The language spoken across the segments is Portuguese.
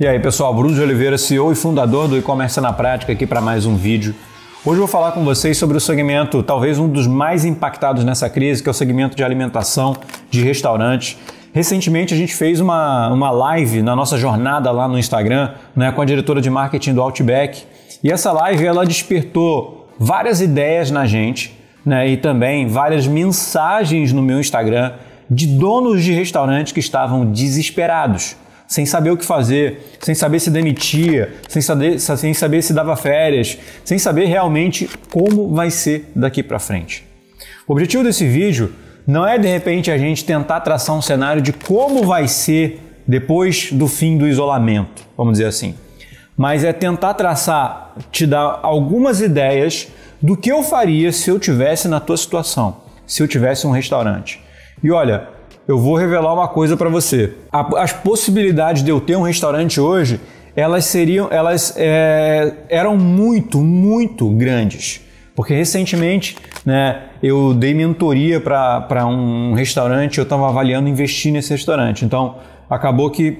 E aí pessoal, Bruno de Oliveira, CEO e fundador do e-commerce na prática aqui para mais um vídeo. Hoje eu vou falar com vocês sobre o segmento, talvez um dos mais impactados nessa crise, que é o segmento de alimentação de restaurantes. Recentemente a gente fez uma, uma live na nossa jornada lá no Instagram né, com a diretora de marketing do Outback. E essa live ela despertou várias ideias na gente né, e também várias mensagens no meu Instagram de donos de restaurantes que estavam desesperados sem saber o que fazer, sem saber se demitia, sem saber, sem saber se dava férias, sem saber realmente como vai ser daqui para frente. O objetivo desse vídeo não é de repente a gente tentar traçar um cenário de como vai ser depois do fim do isolamento, vamos dizer assim, mas é tentar traçar, te dar algumas ideias do que eu faria se eu tivesse na tua situação, se eu tivesse um restaurante. E olha, eu vou revelar uma coisa para você. A, as possibilidades de eu ter um restaurante hoje, elas seriam, elas é, eram muito, muito grandes. Porque recentemente, né, eu dei mentoria para um restaurante, eu estava avaliando investir nesse restaurante. Então, acabou que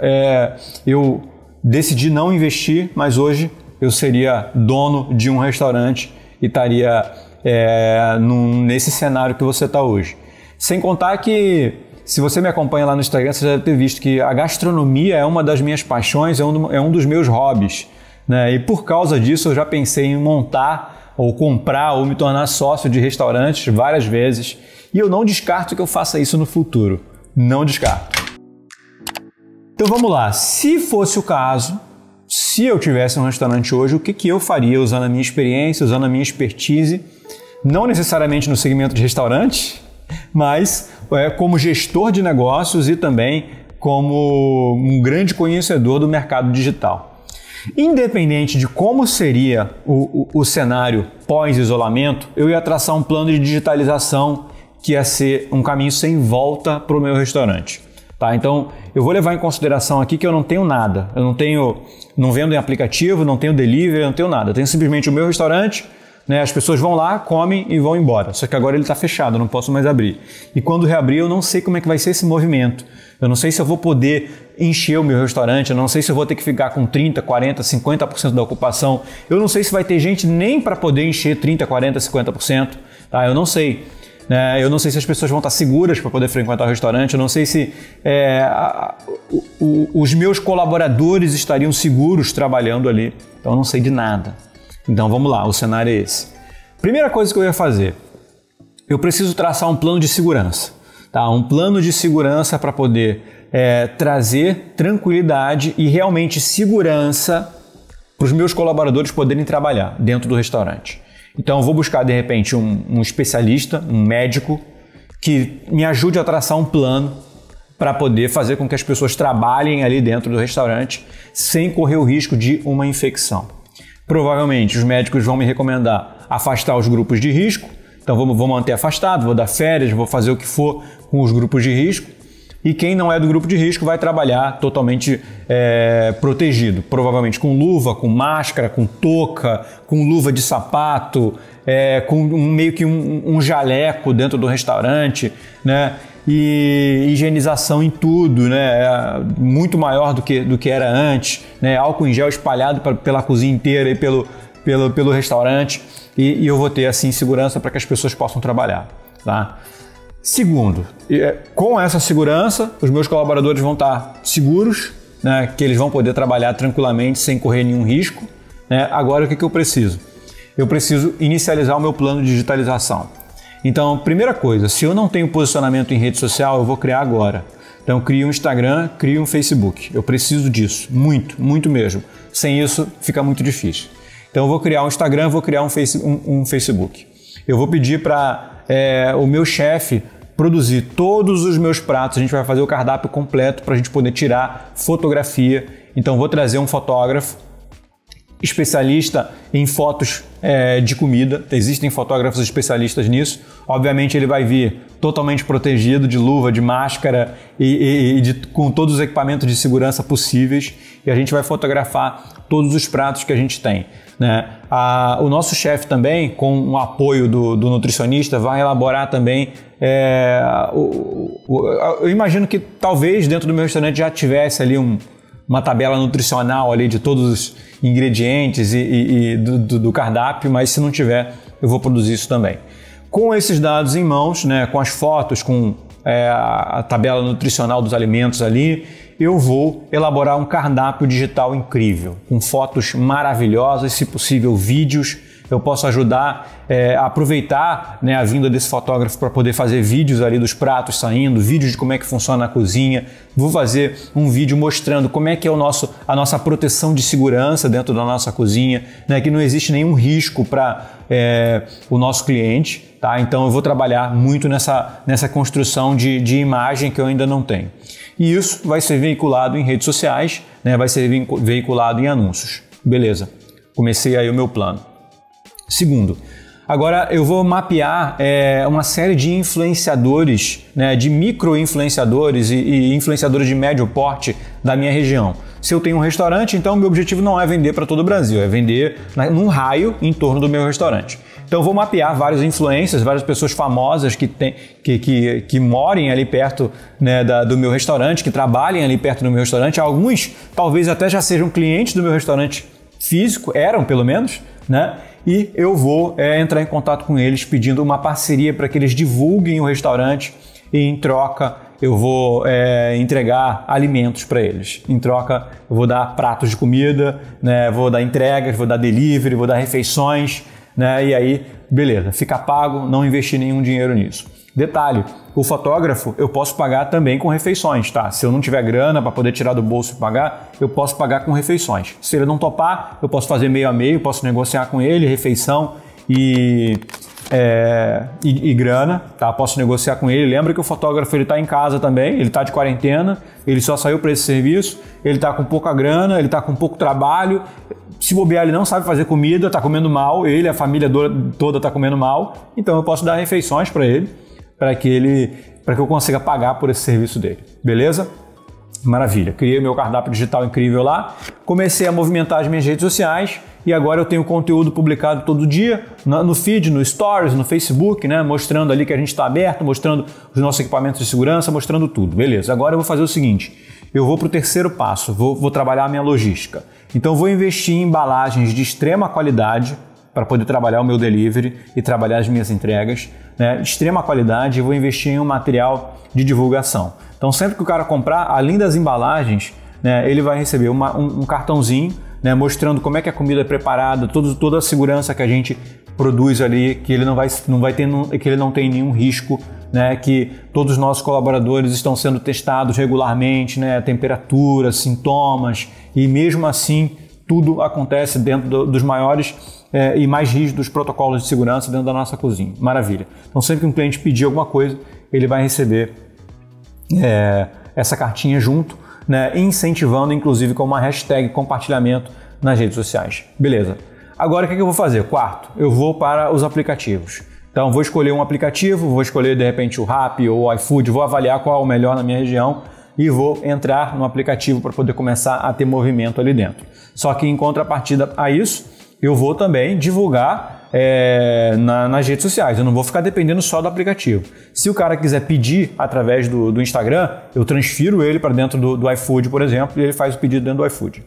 é, eu decidi não investir, mas hoje eu seria dono de um restaurante e estaria é, nesse cenário que você está hoje. Sem contar que se você me acompanha lá no Instagram, você já deve ter visto que a gastronomia é uma das minhas paixões, é um, é um dos meus hobbies. Né? E por causa disso, eu já pensei em montar ou comprar ou me tornar sócio de restaurantes várias vezes. E eu não descarto que eu faça isso no futuro. Não descarto. Então vamos lá. Se fosse o caso, se eu tivesse um restaurante hoje, o que, que eu faria usando a minha experiência, usando a minha expertise? Não necessariamente no segmento de restaurantes, mas é, como gestor de negócios e também como um grande conhecedor do mercado digital. Independente de como seria o, o, o cenário pós-isolamento, eu ia traçar um plano de digitalização que ia ser um caminho sem volta para o meu restaurante. Tá? Então, eu vou levar em consideração aqui que eu não tenho nada. Eu não tenho, não vendo em aplicativo, não tenho delivery, não tenho nada. Eu tenho simplesmente o meu restaurante, né? As pessoas vão lá, comem e vão embora. Só que agora ele está fechado, eu não posso mais abrir. E quando reabrir, eu não sei como é que vai ser esse movimento. Eu não sei se eu vou poder encher o meu restaurante, eu não sei se eu vou ter que ficar com 30, 40, 50% da ocupação. Eu não sei se vai ter gente nem para poder encher 30, 40, 50%. Tá? Eu não sei. Né? eu não sei se as pessoas vão estar seguras para poder frequentar o restaurante, eu não sei se é, a, o, o, os meus colaboradores estariam seguros trabalhando ali. Então eu não sei de nada. Então vamos lá, o cenário é esse. Primeira coisa que eu ia fazer, eu preciso traçar um plano de segurança, tá? Um plano de segurança para poder é, trazer tranquilidade e realmente segurança para os meus colaboradores poderem trabalhar dentro do restaurante. Então vou buscar de repente um, um especialista, um médico que me ajude a traçar um plano para poder fazer com que as pessoas trabalhem ali dentro do restaurante sem correr o risco de uma infecção. Provavelmente os médicos vão me recomendar afastar os grupos de risco, então vou, vou manter afastado, vou dar férias, vou fazer o que for com os grupos de risco. E quem não é do grupo de risco vai trabalhar totalmente é, protegido, provavelmente com luva, com máscara, com touca, com luva de sapato, é, com um, meio que um, um jaleco dentro do restaurante, né? e higienização em tudo, né? É, muito maior do que, do que era antes, né? Álcool em gel espalhado pra, pela cozinha inteira e pelo, pelo, pelo restaurante. E, e eu vou ter, assim, segurança para que as pessoas possam trabalhar, tá? Segundo, é, com essa segurança, os meus colaboradores vão estar seguros, né? Que eles vão poder trabalhar tranquilamente, sem correr nenhum risco. Né? Agora, o que, que eu preciso? Eu preciso inicializar o meu plano de digitalização. Então, primeira coisa, se eu não tenho posicionamento em rede social, eu vou criar agora. Então, crio um Instagram, crio um Facebook. Eu preciso disso, muito, muito mesmo. Sem isso, fica muito difícil. Então, eu vou criar um Instagram, vou criar um, face, um, um Facebook. Eu vou pedir para é, o meu chefe produzir todos os meus pratos. A gente vai fazer o cardápio completo para a gente poder tirar fotografia. Então, vou trazer um fotógrafo especialista em fotos é, de comida, existem fotógrafos especialistas nisso. Obviamente, ele vai vir totalmente protegido de luva, de máscara e, e de, com todos os equipamentos de segurança possíveis. E a gente vai fotografar todos os pratos que a gente tem. Né? A, o nosso chefe também, com o apoio do, do nutricionista, vai elaborar também. É, o, o, eu imagino que talvez dentro do meu restaurante já tivesse ali um, uma tabela nutricional ali de todos os ingredientes e, e, e do, do, cardápio, mas se não tiver, eu vou produzir isso também. Com esses dados em mãos, né, com as fotos, com é, a tabela nutricional dos alimentos ali, eu vou elaborar um cardápio digital incrível, com fotos maravilhosas, se possível vídeos eu posso ajudar é, a aproveitar né, a vinda desse fotógrafo para poder fazer vídeos ali dos pratos saindo, vídeos de como é que funciona a cozinha. Vou fazer um vídeo mostrando como é que é o nosso, a nossa proteção de segurança dentro da nossa cozinha, né, que não existe nenhum risco para é, o nosso cliente. Tá? Então eu vou trabalhar muito nessa, nessa construção de, de imagem que eu ainda não tenho. E isso vai ser veiculado em redes sociais, né, vai ser veiculado em anúncios. Beleza, comecei aí o meu plano. Segundo, Agora eu vou mapear é, uma série de influenciadores, né, de micro-influenciadores e, e, influenciadores de médio porte da minha região. Se eu tenho um restaurante, então meu objetivo não é vender para todo o Brasil, é vender na, né, num raio em torno do meu restaurante. Então eu vou mapear várias influências, várias pessoas famosas que, tem, que, que, que morem ali perto né, da, do meu restaurante, que trabalhem ali perto do meu restaurante. Alguns talvez até já sejam clientes do meu restaurante físico, eram pelo menos, né? e eu vou é, entrar em contato com eles pedindo uma parceria para que eles divulguem o restaurante e em troca eu vou é, entregar alimentos para eles. Em troca, eu vou dar pratos de comida, né, vou dar entregas, vou dar delivery, vou dar refeições, né, e aí, beleza, fica pago, não investi nenhum dinheiro nisso. Detalhe, o fotógrafo eu posso pagar também com refeições, tá? Se eu não tiver grana para poder tirar do bolso e pagar, eu posso pagar com refeições. Se ele não topar, eu posso fazer meio a meio, posso negociar com ele refeição e é, e, e, grana, tá? Posso negociar com ele. Lembra que o fotógrafo ele está em casa também, ele está de quarentena, ele só saiu para esse serviço, ele está com pouca grana, ele está com pouco trabalho. Se bobear, ele não sabe fazer comida, está comendo mal, ele, a família toda está comendo mal. Então eu posso dar refeições para ele para que ele para que eu consiga pagar por esse serviço dele. Beleza? Maravilha. Criei meu cardápio digital incrível lá, comecei a movimentar as minhas redes sociais e agora eu tenho conteúdo publicado todo dia no feed, no stories, no Facebook, né? Mostrando ali que a gente está aberto, mostrando os nossos equipamentos de segurança, mostrando tudo. Beleza. Agora eu vou fazer o seguinte: eu vou para o terceiro passo, vou, vou trabalhar a minha logística. Então vou investir em embalagens de extrema qualidade para poder trabalhar o meu delivery e trabalhar as minhas entregas. Né? Extrema qualidade vou investir em um material de divulgação. Então, sempre que o cara comprar, além das embalagens, né, ele vai receber uma, um, um, cartãozinho né, mostrando como é que a comida é preparada, todo, toda a segurança que a gente produz ali, que ele não vai, não vai ter, que ele não tem nenhum risco né, que todos os nossos colaboradores estão sendo testados regularmente, né, temperatura, sintomas, e mesmo assim tudo acontece dentro do, dos maiores é, e mais rígidos protocolos de segurança dentro da nossa cozinha. Maravilha. Então, sempre que um cliente pedir alguma coisa, ele vai receber é, essa cartinha junto, né, incentivando, inclusive, com uma hashtag compartilhamento nas redes sociais. Beleza. Agora, o que, é que eu vou fazer? Quarto, eu vou para os aplicativos. Então, vou escolher um aplicativo, vou escolher, de repente, o Rappi ou o iFood, vou avaliar qual é o melhor na minha região e vou entrar no aplicativo para poder começar a ter movimento ali dentro. Só que em contrapartida a isso, eu vou também divulgar é, na, nas redes sociais. Eu não vou ficar dependendo só do aplicativo. Se o cara quiser pedir através do, do Instagram, eu transfiro ele para dentro do, do iFood, por exemplo, e ele faz o pedido dentro do iFood.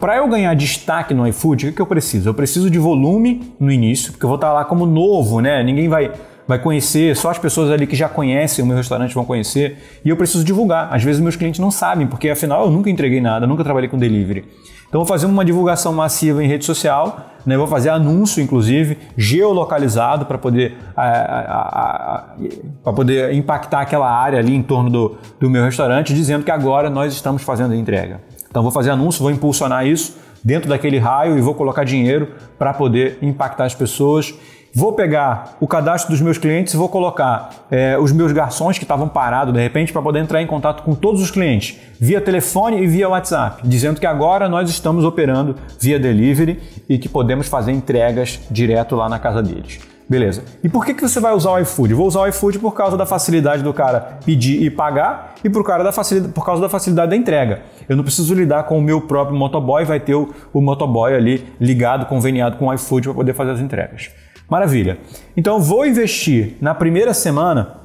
Para eu ganhar destaque no iFood, o que, eu preciso? Eu preciso de volume no início, porque eu vou estar tá lá como novo, né? Ninguém vai, vai conhecer, só as pessoas ali que já conhecem o meu restaurante vão conhecer. E eu preciso divulgar. Às vezes meus clientes não sabem, porque afinal eu nunca entreguei nada, nunca trabalhei com delivery. Então vou fazer uma divulgação massiva em rede social, né? vou fazer anúncio, inclusive, geolocalizado para poder, para poder impactar aquela área ali em torno do, do meu restaurante, dizendo que agora nós estamos fazendo a entrega. Então vou fazer anúncio, vou impulsionar isso dentro daquele raio e vou colocar dinheiro para poder impactar as pessoas vou pegar o cadastro dos meus clientes e vou colocar é, os meus garçons que estavam parados de repente para poder entrar em contato com todos os clientes via telefone e via WhatsApp, dizendo que agora nós estamos operando via delivery e que podemos fazer entregas direto lá na casa deles. Beleza. E por que, que você vai usar o iFood? Vou usar o iFood por causa da facilidade do cara pedir e pagar e por, cara da facilidade, por causa da facilidade da entrega. Eu não preciso lidar com o meu próprio motoboy, vai ter o, o motoboy ali ligado, conveniado com o iFood para poder fazer as entregas. Maravilha. Então vou investir na primeira semana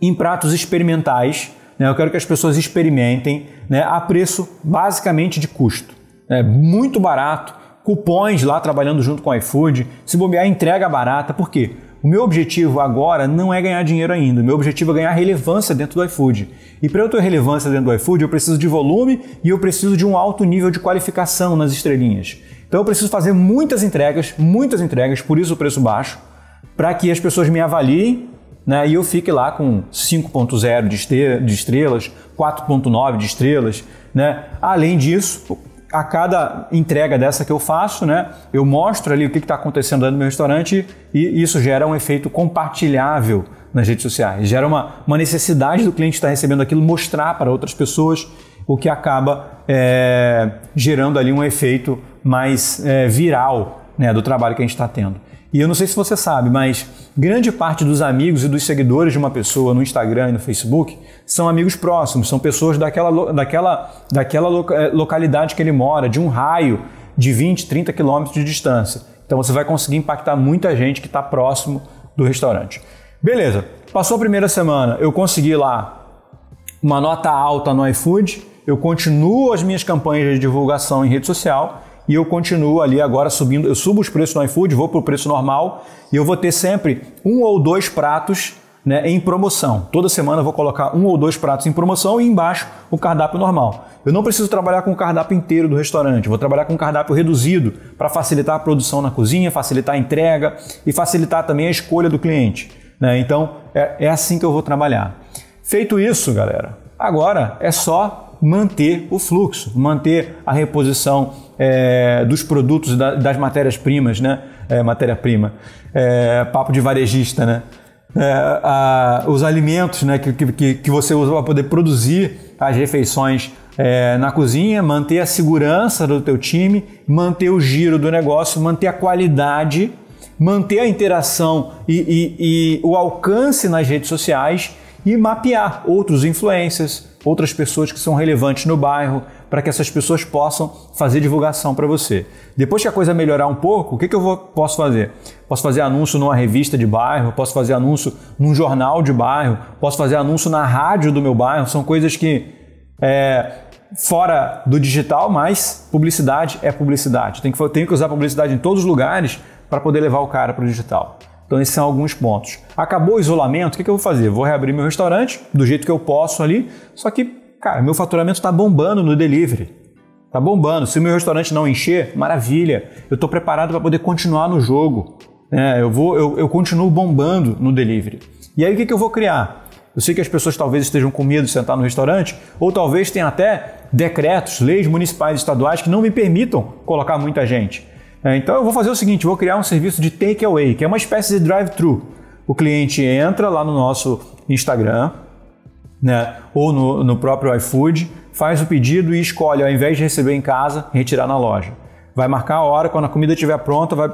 em pratos experimentais. Né? Eu quero que as pessoas experimentem né? a preço basicamente de custo. Né? Muito barato, cupons lá trabalhando junto com o iFood, se bobear entrega barata, por quê? O meu objetivo agora não é ganhar dinheiro ainda, o meu objetivo é ganhar relevância dentro do iFood. E para eu ter relevância dentro do iFood, eu preciso de volume e eu preciso de um alto nível de qualificação nas estrelinhas. Então eu preciso fazer muitas entregas, muitas entregas, por isso o preço baixo, para que as pessoas me avaliem né, e eu fique lá com 5.0 de, de estrelas, 4.9 de estrelas. Né? Além disso, a cada entrega dessa que eu faço, né, eu mostro ali o que está acontecendo dentro do meu restaurante e isso gera um efeito compartilhável nas redes sociais. Gera uma, uma necessidade do cliente estar recebendo aquilo, mostrar para outras pessoas o que acaba é, gerando ali um efeito mais é, viral né, do trabalho que a gente está tendo. E eu não sei se você sabe, mas grande parte dos amigos e dos seguidores de uma pessoa no Instagram e no Facebook são amigos próximos, são pessoas daquela, daquela, daquela é, localidade que ele mora, de um raio de 20, 30 quilômetros de distância. Então você vai conseguir impactar muita gente que está próximo do restaurante. Beleza, passou a primeira semana, eu consegui lá uma nota alta no iFood, eu continuo as minhas campanhas de divulgação em rede social e eu continuo ali agora subindo, eu subo os preços no iFood, vou para o preço normal e eu vou ter sempre um ou dois pratos né, em promoção. Toda semana eu vou colocar um ou dois pratos em promoção e embaixo o cardápio normal. Eu não preciso trabalhar com o cardápio inteiro do restaurante, vou trabalhar com cardápio reduzido para facilitar a produção na cozinha, facilitar a entrega e facilitar também a escolha do cliente. Né? Então é, é assim que eu vou trabalhar. Feito isso, galera, agora é só manter o fluxo, manter a reposição é, dos produtos, da, das matérias-primas, né? É, matéria-prima. É, papo de varejista, né? É, a, os alimentos né, que, que, que você usa para poder produzir as refeições é, na cozinha, manter a segurança do teu time, manter o giro do negócio, manter a qualidade, manter a interação e, e, e o alcance nas redes sociais e mapear outros influencers, outras pessoas que são relevantes no bairro, para que essas pessoas possam fazer divulgação para você. Depois que a coisa melhorar um pouco, o que, que eu vou, posso fazer? Posso fazer anúncio numa revista de bairro, posso fazer anúncio num jornal de bairro, posso fazer anúncio na rádio do meu bairro, são coisas que. É, fora do digital, mas publicidade é publicidade. Tem que, tenho que usar publicidade em todos os lugares para poder levar o cara para o digital. Então, esses são alguns pontos. Acabou o isolamento, o que, que eu vou fazer? Vou reabrir meu restaurante do jeito que eu posso ali, só que, cara, meu faturamento está bombando no delivery. Tá bombando. Se o meu restaurante não encher, maravilha. Eu estou preparado para poder continuar no jogo. É, eu vou, eu, eu, continuo bombando no delivery. E aí o que, que eu vou criar? Eu sei que as pessoas talvez estejam com medo de sentar no restaurante, ou talvez tenha até decretos, leis municipais e estaduais que não me permitam colocar muita gente. É, então eu vou fazer o seguinte, vou criar um serviço de takeaway, que é uma espécie de drive-thru. O cliente entra lá no nosso Instagram, né, ou no, no próprio iFood, faz o pedido e escolhe, ao invés de receber em casa, retirar na loja. Vai marcar a hora, quando a comida estiver pronta, vai,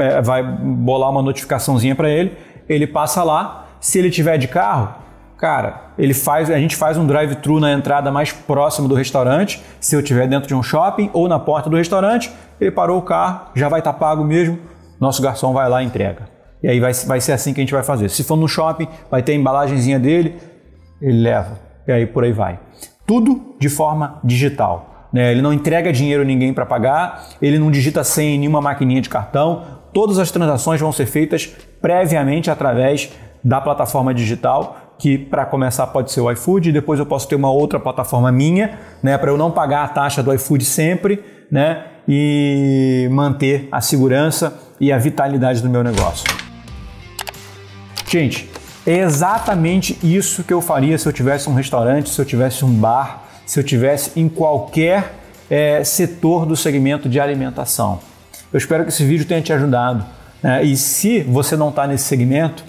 é, vai bolar uma notificaçãozinha para ele, ele passa lá. Se ele tiver de carro, cara, ele faz, a gente faz um drive-thru na entrada mais próxima do restaurante, se eu estiver dentro de um shopping ou na porta do restaurante, ele parou o carro, já vai estar tá pago mesmo, nosso garçom vai lá e entrega. E aí vai, vai ser assim que a gente vai fazer. Se for no shopping, vai ter a embalagenzinha dele, ele leva. E aí por aí vai. Tudo de forma digital. Né? Ele não entrega dinheiro a ninguém para pagar, ele não digita sem nenhuma maquininha de cartão. Todas as transações vão ser feitas previamente através da plataforma digital, que para começar pode ser o iFood, depois eu posso ter uma outra plataforma minha, né, para eu não pagar a taxa do iFood sempre, né? e manter a segurança e a vitalidade do meu negócio. Gente, é exatamente isso que eu faria se eu tivesse um restaurante, se eu tivesse um bar, se eu tivesse em qualquer é, setor do segmento de alimentação. Eu espero que esse vídeo tenha te ajudado. Né? E se você não está nesse segmento,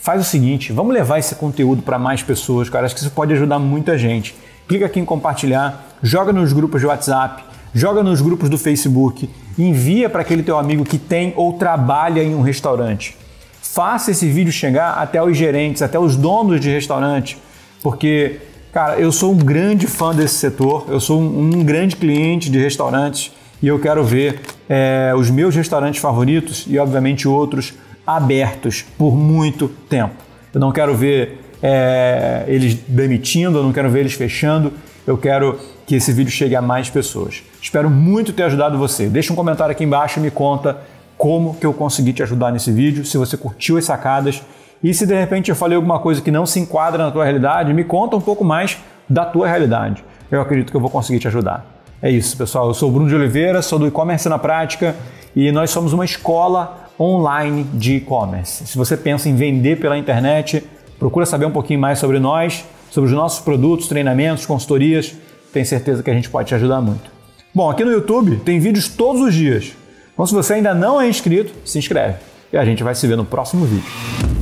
faz o seguinte: vamos levar esse conteúdo para mais pessoas, cara. Acho que isso pode ajudar muita gente. Clica aqui em compartilhar, joga nos grupos de WhatsApp, joga nos grupos do Facebook, envia para aquele teu amigo que tem ou trabalha em um restaurante. Faça esse vídeo chegar até os gerentes, até os donos de restaurante, porque, cara, eu sou um grande fã desse setor, eu sou um, um grande cliente de restaurantes e eu quero ver é, os meus restaurantes favoritos e, obviamente, outros abertos por muito tempo. Eu não quero ver é, eles demitindo, eu não quero ver eles fechando, eu quero que esse vídeo chegue a mais pessoas. Espero muito ter ajudado você. Deixa um comentário aqui embaixo e me conta como que eu consegui te ajudar nesse vídeo, se você curtiu as sacadas e se de repente eu falei alguma coisa que não se enquadra na tua realidade, me conta um pouco mais da tua realidade. Eu acredito que eu vou conseguir te ajudar. É isso, pessoal. Eu sou o Bruno de Oliveira, sou do e-commerce na prática e nós somos uma escola online de e-commerce. Se você pensa em vender pela internet, procura saber um pouquinho mais sobre nós sobre os nossos produtos, treinamentos, consultorias. Tenho certeza que a gente pode te ajudar muito. Bom, aqui no YouTube tem vídeos todos os dias. Então, se você ainda não é inscrito, se inscreve. E a gente vai se ver no próximo vídeo.